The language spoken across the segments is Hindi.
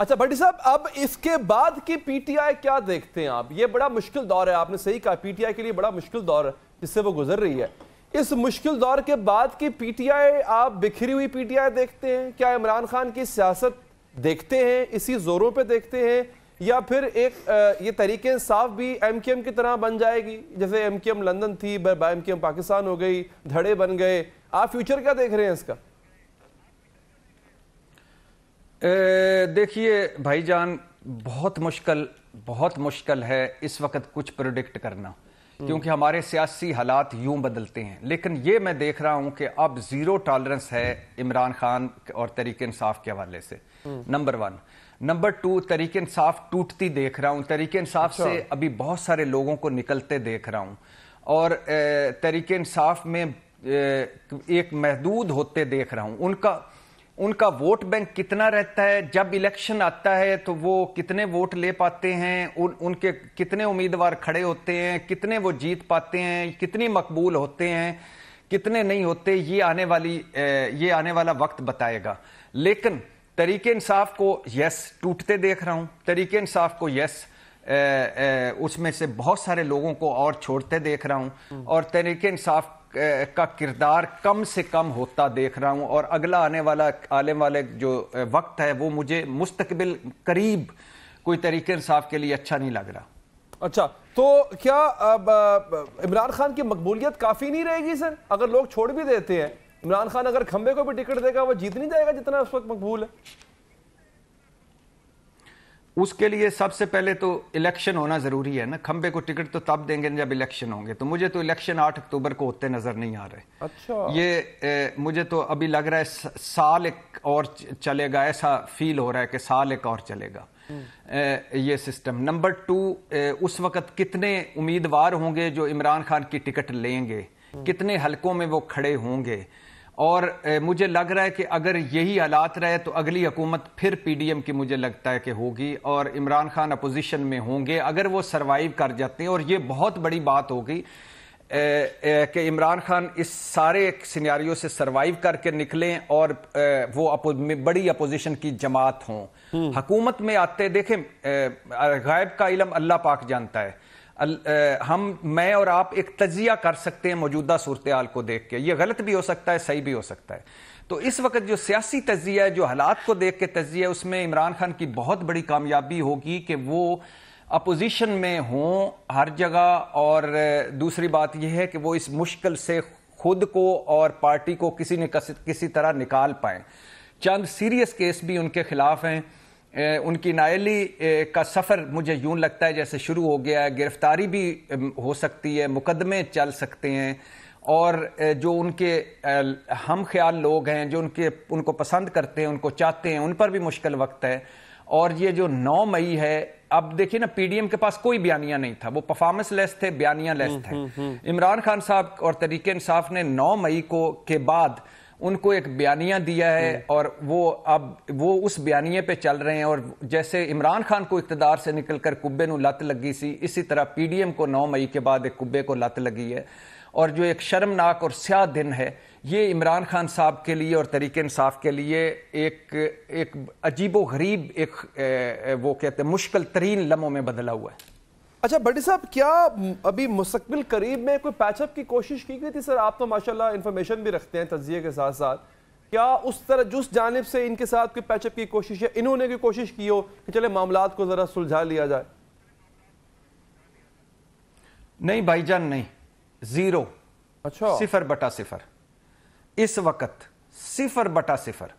अच्छा भट्टी साहब अब इसके बाद की पीटीआई क्या देखते हैं आप ये बड़ा मुश्किल दौर है आपने सही कहा पीटीआई के लिए बड़ा मुश्किल दौर है जिससे वो गुजर रही है इस मुश्किल दौर के बाद की पीटीआई आप बिखरी हुई पीटीआई देखते हैं क्या इमरान खान की सियासत देखते हैं इसी जोरों पे देखते हैं या फिर एक ये तरीके साफ भी एम के एम की तरह बन जाएगी जैसे एम के एम लंदन थी एम के एम पाकिस्तान हो गई धड़े बन गए आप फ्यूचर क्या देख रहे हैं इसका ए, देखिए भाईजान बहुत मुश्किल बहुत मुश्किल है इस वक्त कुछ प्रोडिक्ट करना क्योंकि हमारे सियासी हालात यूं बदलते हैं लेकिन ये मैं देख रहा हूं कि अब जीरो टॉलरेंस है इमरान खान और तरीके इंसाफ के हवाले से नंबर वन नंबर टू तरीके इंसाफ टूटती देख रहा हूं तरीके इंसाफ अच्छा। से अभी बहुत सारे लोगों को निकलते देख रहा हूं और तरीके इंसाफ में एक महदूद होते देख रहा हूं उनका उनका वोट बैंक कितना रहता है जब इलेक्शन आता है तो वो कितने वोट ले पाते हैं उन उनके कितने उम्मीदवार खड़े होते हैं कितने वो जीत पाते हैं कितनी मकबूल होते हैं कितने नहीं होते ये आने वाली ये आने वाला वक्त बताएगा लेकिन तरीके इंसाफ को यस टूटते देख रहा हूं तरीके इंसाफ को यस उसमें से बहुत सारे लोगों को और छोड़ते देख रहा हूं और तहरीक इंसाफ का किरदार कम से कम होता देख रहा हूं और अगला आने वाला आने वाले जो वक्त है वो मुझे मुस्तकबिल करीब कोई तरीके इंसाफ के लिए अच्छा नहीं लग रहा अच्छा तो क्या इमरान खान की मकबूलियत काफ़ी नहीं रहेगी सर अगर लोग छोड़ भी देते हैं इमरान खान अगर खंबे को भी टिकट देगा वो जीत नहीं जाएगा जितना उस वक्त मकबूल है उसके लिए सबसे पहले तो इलेक्शन होना ज़रूरी है ना खंबे को टिकट तो तब देंगे जब इलेक्शन होंगे तो मुझे तो इलेक्शन आठ अक्टूबर को होते नज़र नहीं आ रहे अच्छा ये ए, मुझे तो अभी लग रहा है साल एक और चलेगा ऐसा फील हो रहा है कि साल एक और चलेगा हम्म। ए, ये सिस्टम नंबर टू ए, उस वक्त कितने उम्मीदवार होंगे जो इमरान खान की टिकट लेंगे हम्म। कितने हल्कों में वो खड़े होंगे और मुझे लग रहा है कि अगर यही हालात रहे तो अगली हुकूमत फिर पीडीएम की मुझे लगता है कि होगी और इमरान खान अपोजिशन में होंगे अगर वो सरवाइव कर जाते हैं और ये बहुत बड़ी बात होगी कि इमरान खान इस सारे सिनेरियो से सरवाइव करके निकलें और वो अपो, बड़ी अपोजिशन की जमात हों हकूमत हम्म। में आते देखें गायब का इलम अल्लाह पाक जानता है हम मैं और आप एक तजिया कर सकते हैं मौजूदा सूरत हाल को देख के ये गलत भी हो सकता है सही भी हो सकता है तो इस वक्त जो सियासी तजिया है जो हालात को देख के तजिया है उसमें इमरान खान की बहुत बड़ी कामयाबी होगी कि वो अपोजिशन में हों हर जगह और दूसरी बात यह है कि वो इस मुश्किल से खुद को और पार्टी को किसी न किसी तरह निकाल पाए चंद सीरियस केस भी उनके खिलाफ हैं उनकी नायली का सफ़र मुझे यूं लगता है जैसे शुरू हो गया है गिरफ्तारी भी हो सकती है मुकदमे चल सकते हैं और जो उनके हम ख्याल लोग हैं जो उनके उनको पसंद करते हैं उनको चाहते हैं उन पर भी मुश्किल वक्त है और ये जो 9 मई है अब देखिए ना पीडीएम के पास कोई बयानिया नहीं था वो परफॉर्मेंस लेस थे बयानिया लेस हम्म, थे हम्म, हम्म। इमरान खान साहब और तरीके इंसाफ ने 9 मई को के बाद उनको एक बयानिया दिया है हम्म। और वो अब वो उस बयानिए पे चल रहे हैं और जैसे इमरान खान को इकतदार से निकलकर कुब्बे को लत लगी सी इसी तरह पीडीएम को नौ मई के बाद एक कुब्बे को लत लगी है और जो एक शर्मनाक और स्याह दिन है ये इमरान खान साहब के लिए और तरीके इंसाफ के लिए एक एक अजीब व गरीब एक वो कहते हैं मुश्किल तरीन लम्हों में बदला हुआ है अच्छा बड़ी साहब क्या अभी मुस्तबिल करीब में कोई पैचअप की कोशिश की गई थी सर आप तो माशाल्लाह इन्फॉर्मेशन भी रखते हैं तजिए के साथ साथ क्या उस तरह जिस जानब से इनके साथ कोई पैचअप की कोशिश है इन्होंने की कोशिश की हो कि चले मामला को ज़रा सुलझा लिया जाए नहीं भाईजान नहीं ज़ीरो अच्छा सिफर बटा सिफर इस वक्त सिफर बटा सिफर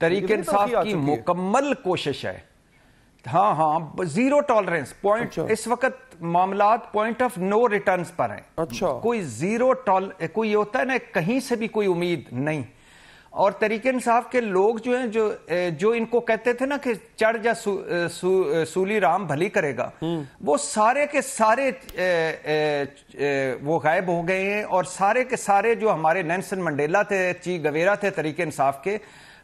तरीके तो इंसाफ की मुकम्मल कोशिश है हाँ हाँ जीरो टॉलरेंस पॉइंट अच्छा। इस वक्त मामला पॉइंट ऑफ नो रिटर्न्स पर हैं अच्छा कोई जीरो टॉल कोई होता है ना कहीं से भी कोई उम्मीद नहीं और तरीके इंसाफ के लोग जो हैं जो जो इनको कहते थे ना कि चढ़ जा सू, सू, सूली राम भली करेगा हम्म। वो सारे के सारे ए, ए, वो गायब हो गए हैं और सारे के सारे जो हमारे नैनसन मंडेला थे ची गवेरा थे तरीके इंसाफ के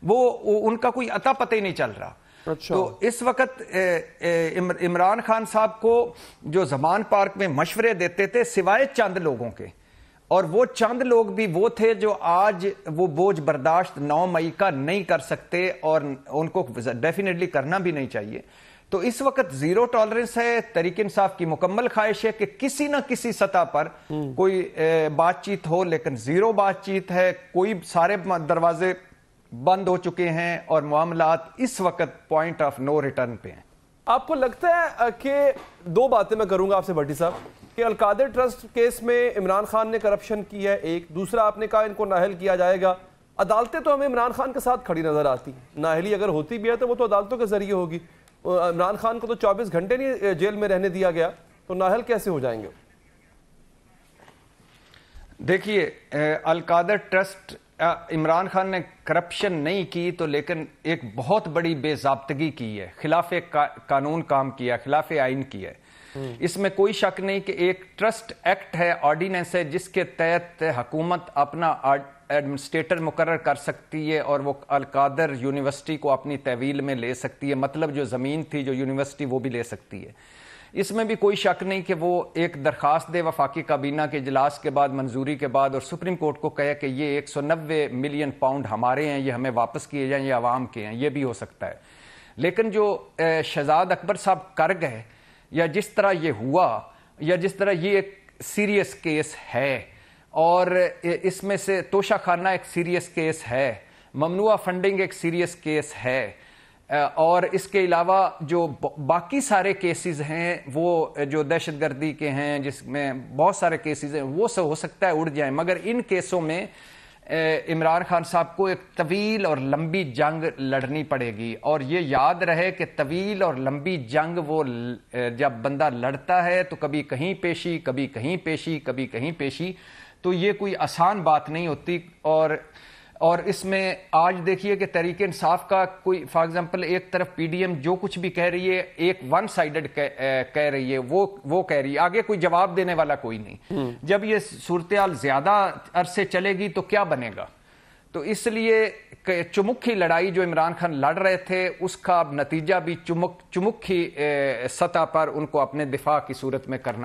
वो उनका कोई अता पता ही नहीं चल रहा अच्छा। तो इस वक्त इमरान खान साहब को जो जमान पार्क में मशवरे देते थे सिवाय चंद लोगों के और वो चंद लोग भी वो थे जो आज वो बोझ बर्दाश्त 9 मई का नहीं कर सकते और उनको डेफिनेटली करना भी नहीं चाहिए तो इस वक्त जीरो टॉलरेंस है तरीक इंसाफ की मुकम्मल ख्वाहिश है कि किसी ना किसी सतह पर हम्म। कोई बातचीत हो लेकिन जीरो बातचीत है कोई सारे दरवाजे बंद हो चुके हैं और मामला इस वक्त पॉइंट ऑफ नो रिटर्न पे हैं आपको लगता है कि दो बातें मैं करूंगा आपसे भट्टी साहब कि अलकादर ट्रस्ट केस में इमरान खान ने करप्शन की है एक दूसरा आपने कहा इनको नाहल किया जाएगा अदालतें तो हमें इमरान खान के साथ खड़ी नजर आती नाहली अगर होती भी है तो वो तो अदालतों के जरिए होगी इमरान खान को तो चौबीस घंटे नहीं जेल में रहने दिया गया तो नाहल कैसे हो जाएंगे देखिए अलकादर ट्रस्ट इमरान खान ने करप्शन नहीं की तो लेकिन एक बहुत बड़ी बेजाबतगी की है खिलाफ का, कानून काम किया खिलाफ आइन की है हम्म। इसमें कोई शक नहीं कि एक ट्रस्ट एक्ट है ऑर्डिनेंस है जिसके तहत हुकूमत अपना एडमिनिस्ट्रेटर मुकर कर सकती है और वो अलकादर यूनिवर्सिटी को अपनी तहवील में ले सकती है मतलब जो ज़मीन थी जो यूनिवर्सिटी वो भी ले सकती है इसमें भी कोई शक नहीं कि वो एक दरख्वास्त दे वफाकी काबीना के इजलास के बाद मंजूरी के बाद और सुप्रीम कोर्ट को कहे कि ये एक सौ नब्बे मिलियन पाउंड हमारे हैं ये हमें वापस किए जाएँ ये आवाम के हैं ये भी हो सकता है लेकिन जो शहजाद अकबर साहब कर गए या जिस तरह ये हुआ या जिस तरह ये एक सीरियस केस है और इसमें से तोशा खाना एक सीरियस केस है ममनुआ फंडिंग एक सीरियस केस है और इसके अलावा जो बाकी सारे केसेस हैं वो जो दहशतगर्दी के हैं जिसमें बहुत सारे केसेस हैं वो सब हो सकता है उड़ जाए मगर इन केसों में इमरान खान साहब को एक तवील और लंबी जंग लड़नी पड़ेगी और ये याद रहे कि तवील और लंबी जंग वो जब बंदा लड़ता है तो कभी कहीं पेशी कभी कहीं पेशी कभी कहीं पेशी तो ये कोई आसान बात नहीं होती और और इसमें आज देखिए कि तहरीक इंसाफ का कोई फॉर एग्जांपल एक तरफ पीडीएम जो कुछ भी कह रही है एक वन साइडेड कह रही है वो वो कह रही है आगे कोई जवाब देने वाला कोई नहीं हम्म। जब ये सूरत हाल ज्यादा अरसे चलेगी तो क्या बनेगा तो इसलिए चुमुखी लड़ाई जो इमरान खान लड़ रहे थे उसका अब नतीजा भी चुमुक चुमुखी सतह पर उनको अपने दिफा की सूरत में करना